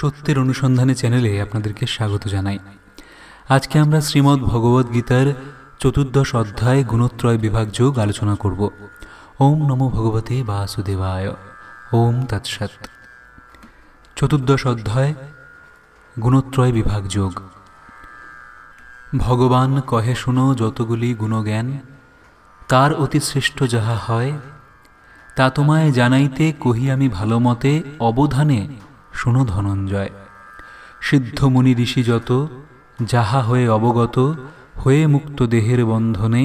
সত্যের অনুসন্ধানে চ্যানেলে আপনাদেরকে স্বাগত জানাই আজকে আমরা শ্রীমদ্ ভগবদ্ গীতার চতুর্দশ অধ্যায় গুণত্রয় বিভাগ যোগ আলোচনা করব ওম নমো ভগবতে বাসুদেবায় ওম তৎসৎ চতুর্দশ অধ্যায় গুণত্রয় বিভাগ যোগ ভগবান কহে শুনো যতগুলি গুণজ্ঞান তার অতি শ্রেষ্ঠ যাহা হয় তা তোমায় জানাইতে কহি আমি ভালো মতে অবধানে শোনো ধনঞ্জয় সিদ্ধ মুনি ঋষি যত যাহা হয়ে অবগত হয়ে মুক্ত দেহের বন্ধনে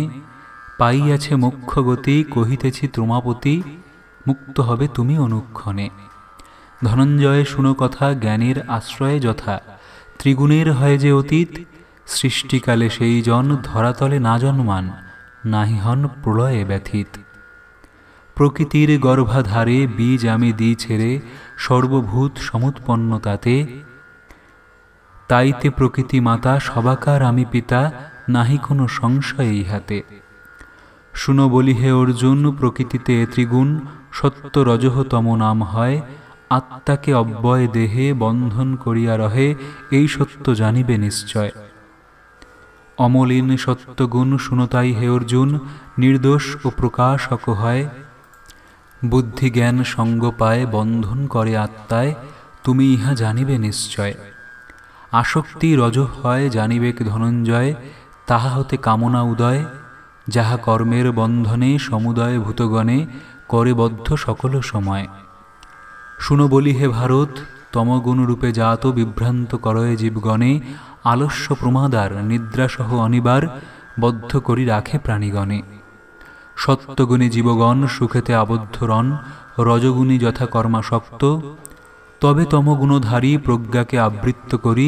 পাইয়াছে মুখ্য গতি কহিতেছি ত্রমাপতি মুক্ত হবে তুমি অনুক্ষণে ধনঞ্জয় শুনো কথা জ্ঞানের আশ্রয়ে যথা ত্রিগুণের হয় যে অতীত সৃষ্টিকালে সেই জন ধরাতলে না জন্মান নাহি হন প্রলয়ে ব্যথিত প্রকৃতির গর্ভাধারে বীজ আমি দিই ছেড়ে সর্বভূত সমুৎপন্ন তাতে তাইতে প্রকৃতি মাতা সবাকার আমি পিতা নাহি কোনো সংশয় ইহাতে শুনো বলি হে অর্জুন প্রকৃতিতে ত্রিগুণ সত্য রজহতম নাম হয় আত্মাকে অব্যয় দেহে বন্ধন করিয়া রহে এই সত্য জানিবে নিশ্চয় অমলিন সত্যগুণ শুনতাই হে অর্জুন নির্দোষ ও প্রকাশক হয় বুদ্ধিজ্ঞান সঙ্গ পায় বন্ধন করে আত্মায় তুমি ইহা জানিবে নিশ্চয় আসক্তি রজ হয় জানিবেক ধনঞ্জয় তাহা হতে কামনা উদয় যাহা কর্মের বন্ধনে সমুদয় ভূতগণে করে বদ্ধ সকল সময় শুনো বলি হে ভারত তমগুণরূপে জাত বিভ্রান্ত করয়ে জীবগণে আলস্য প্রমাদার নিদ্রাসহ অনিবার বদ্ধ করি রাখে প্রাণীগণে সত্যগুণী জীবগণ সুখেতে আবদ্ধ রন রজগুণী যথাকর্মাসক্ত তবে তমগুণধারী প্রজ্ঞাকে আবৃত্ত করি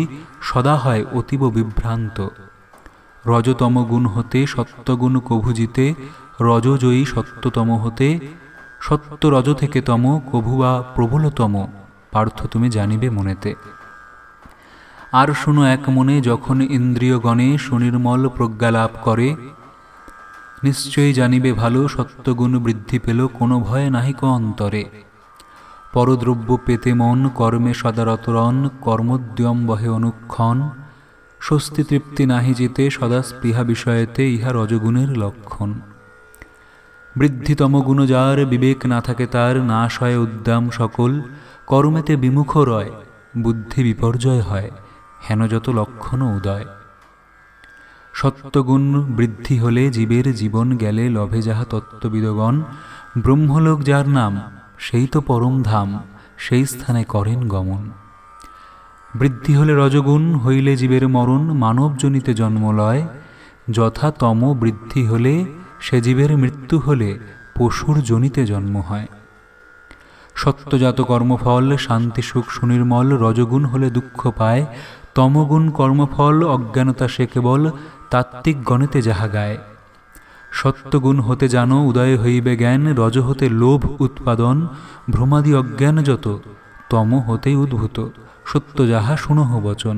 সদা হয় অতীব বিভ্রান্ত রজতম গুণ হতে সত্যগুণ কভুজিতে রজজয়ী সত্যতম হতে সত্য রজ থেকে তম কভু বা প্রবলতম পার্থ তুমি জানিবে মনেতে আর শুনো এক মনে যখন ইন্দ্রিয়গণে সুনির্মল প্রজ্ঞা লাভ করে নিশ্চয়ই জানিবে ভালো সত্যগুণ বৃদ্ধি পেল কোনো ভয় নাহিক অন্তরে পরদ্রব্য পেতে মন কর্মে সদারতরণ কর্মোদ্যম বহে অনুক্ষণ স্বস্তি তৃপ্তি নাহি জিতে সদা স্পৃহা বিষয়েতে ইহা রজগুণের লক্ষণ বৃদ্ধিতম গুণ যার বিবেক না থাকে তার নাশ হয় উদ্যাম সকল কর্মেতে বিমুখ রয় বুদ্ধি বিপর্যয় হয় হেন যত লক্ষণও উদয় সত্যগুণ বৃদ্ধি হলে জীবের জীবন গেলে লভে যাহা তত্ত্ববিদগণ ব্রহ্মলোক যার নাম সেই তো পরম ধাম সেই স্থানে করেন গমন বৃদ্ধি হলে রজগুণ হইলে জীবের মরণ মানবজনিত জন্ম লয় যথাতম বৃদ্ধি হলে সে জীবের মৃত্যু হলে পশুর জনিতে জন্ম হয় সত্যজাত কর্মফল শান্তি সুখ সুনির্মল রজগুণ হলে দুঃখ পায় তমগুণ কর্মফল অজ্ঞানতা সে কেবল তাত্ত্বিক গণেতে যাহা গায় সত্যগুণ হতে জানো উদয় হইবে জ্ঞান রজ হতে লোভ উৎপাদন ভ্রমাদি অজ্ঞান যত তম হতেই উদ্ভূত সত্য যাহা শুনহ বচন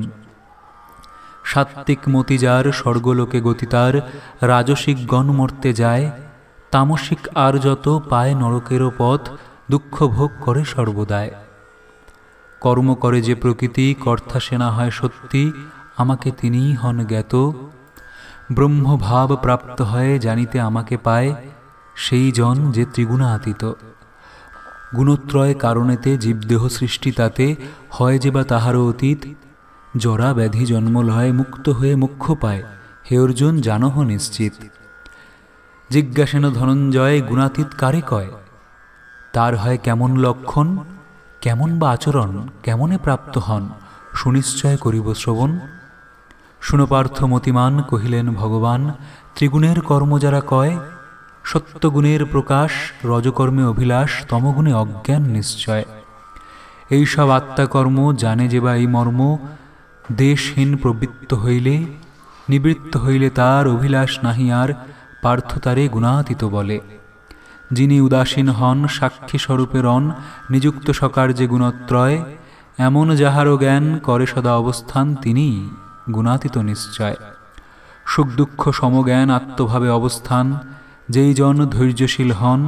সাত্ত্বিক মতি যার স্বর্গলোকে গতিতার রাজসিক গণ মর্তে যায় তামসিক আর যত পায় নরকেরও পথ দুঃখ ভোগ করে সর্বদায় কর্ম করে যে প্রকৃতি কর্তা সেনা হয় সত্যি আমাকে তিনিই হন জ্ঞাত ব্রহ্মভাব প্রাপ্ত হয়ে জানিতে আমাকে পায় সেই জন যে ত্রিগুণাতীত গুণত্রয় কারণেতে জীবদেহ সৃষ্টি তাতে হয় যে বা তাহারও অতীত জরা ব্যাধি জন্মল হয় মুক্ত হয়ে মুখ্য পায় হে অর্জুন জানহ নিশ্চিত জিজ্ঞাসেন ধনঞ্জয় গুণাতীত কারে কয় তার হয় কেমন লক্ষণ কেমন বা আচরণ কেমনে প্রাপ্ত হন সুনিশ্চয় করিব শ্রবণ শুনপার্থ মতিমান কহিলেন ভগবান ত্রিগুণের কর্ম যারা কয় সত্যগুণের প্রকাশ রজকর্মে অভিলাষ তমগুণে অজ্ঞান নিশ্চয় এইসব আত্মাকর্ম জানে যে বা এই মর্ম দেশহীন প্রবৃত্ত হইলে নিবৃত্ত হইলে তার অভিলাষ নাহি আর পার্থ তারে গুণাতীত বলে যিনি উদাসীন হন সাক্ষী স্বরূপে রন নিযুক্ত সকার যে গুণত্রয় এমন যাহারও জ্ঞান করে সদা অবস্থান তিনিই গুণাতীত নিশ্চয় সুখ দুঃখ সমজ্ঞান আত্মভাবে অবস্থান যেই জন ধৈর্যশীল হন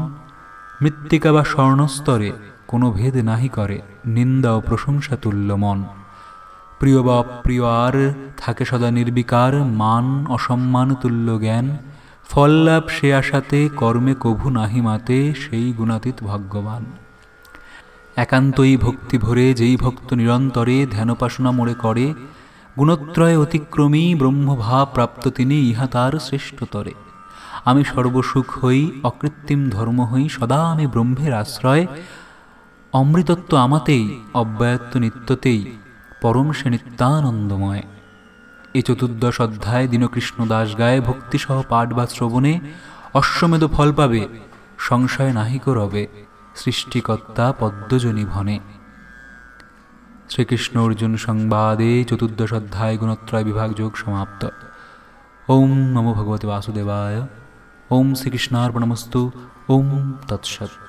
মৃত্তিকা বা স্বর্ণস্তরে কোনো ভেদ নাহি করে নিন্দা ও প্রশংসা তুল্য মন প্রিয় বা অপ্রিয় আর থাকে সদা নির্বিকার মান অসম্মান তুল্য জ্ঞান লাভ সে আশাতে কর্মে কভু নাহি মাতে সেই গুণাতীত ভাগ্যবান একান্তই ভক্তি ভরে যেই ভক্ত নিরন্তরে ধ্যানোপাসনা মোড়ে করে গুণত্রয় অতিক্রমী ব্রহ্মভাব প্রাপ্ত তিনি ইহা তার শ্রেষ্ঠতরে আমি সর্বসুখ হই অকৃত্রিম ধর্ম হই সদা আমি ব্রহ্মের আশ্রয় অমৃতত্ব আমাতেই অব্যয়ত্ব নিত্যতেই পরম সে নিত্যানন্দময় এ চতুর্দশ অধ্যায় দীনকৃষ্ণ দাস গায়ে ভক্তিসহ পাঠ বা শ্রবণে অশ্বমেধ ফল পাবে সংশয় নাহিক রবে সৃষ্টিকর্তা পদ্মজনী ভনে শ্রীকৃষ্ণ অর্জুন সংবাদে চতুর্দশ অধ্যায় গুণত্রয় বিভাগ যোগ সমাপ্ত ওম নমো ভগবতী বাসুদেবায় ওম শ্রীকৃষ্ণার্পণমস্তু ওম তৎসৎ